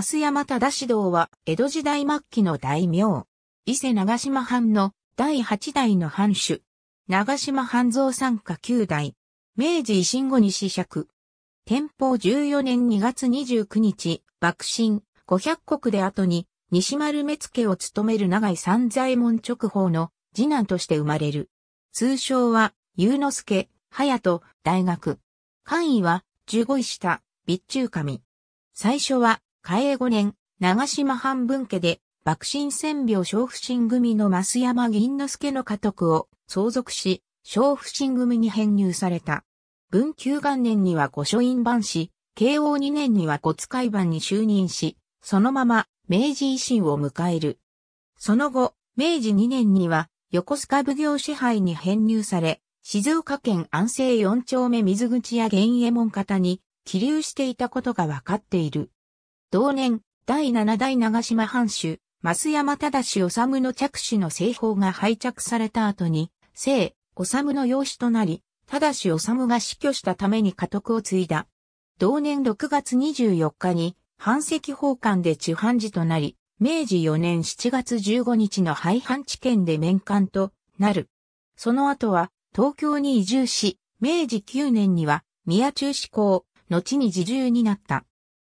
増山忠志道は江戸時代末期の大名。伊勢長島藩の第8代の藩主。長島藩蔵参加9代。明治維新後に死釈。天保14年2月29日、幕臣500国で後に西丸目付を務める長井三左衛門直方の次男として生まれる。通称は、祐之助、隼人、大学。官位は、十五位下、備中神。最初は、嘉永5年、長島半分家で、幕臣千病小不信組の増山銀之助の家督を相続し、小不信組に編入された。文久元年には御書院番し、慶応2年には御使い番に就任し、そのまま明治維新を迎える。その後、明治2年には横須賀奉行支配に編入され、静岡県安政四丁目水口や源右衛門方に起立していたことが分かっている。同年、第七代長島藩主、増山忠治の着手の製法が廃着された後に、聖、治の養子となり、忠治治が死去したために家督を継いだ。同年6月24日に、藩籍奉還で地藩寺となり、明治4年7月15日の廃藩置県で面官となる。その後は、東京に移住し、明治9年には、宮中志向、後に自重になった。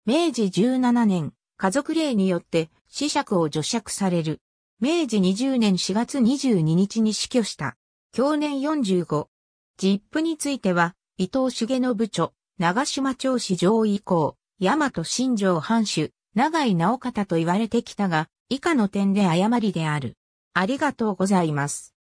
明治17年、家族令によって死爵を除釈される。明治20年4月22日に死去した。去年45。ジップについては、伊藤重の部長島町市上以降、大和新城藩主、長井直方と言われてきたが、以下の点で誤りである。ありがとうございます。